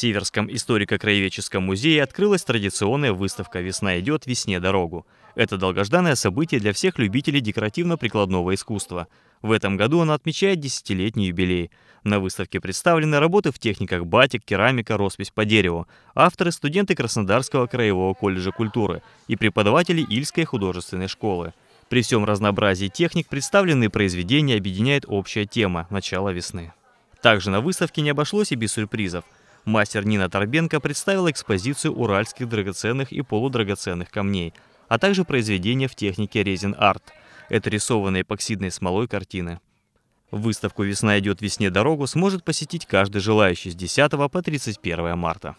Северском историко-краеведческом музее открылась традиционная выставка «Весна идет, весне дорогу». Это долгожданное событие для всех любителей декоративно-прикладного искусства. В этом году она отмечает десятилетний юбилей. На выставке представлены работы в техниках батик, керамика, роспись по дереву. Авторы – студенты Краснодарского краевого колледжа культуры и преподаватели Ильской художественной школы. При всем разнообразии техник представленные произведения объединяет общая тема – начало весны. Также на выставке не обошлось и без сюрпризов – Мастер Нина Торбенко представила экспозицию уральских драгоценных и полудрагоценных камней, а также произведения в технике резин-арт. Это рисованные эпоксидной смолой картины. Выставку «Весна идет весне дорогу» сможет посетить каждый желающий с 10 по 31 марта.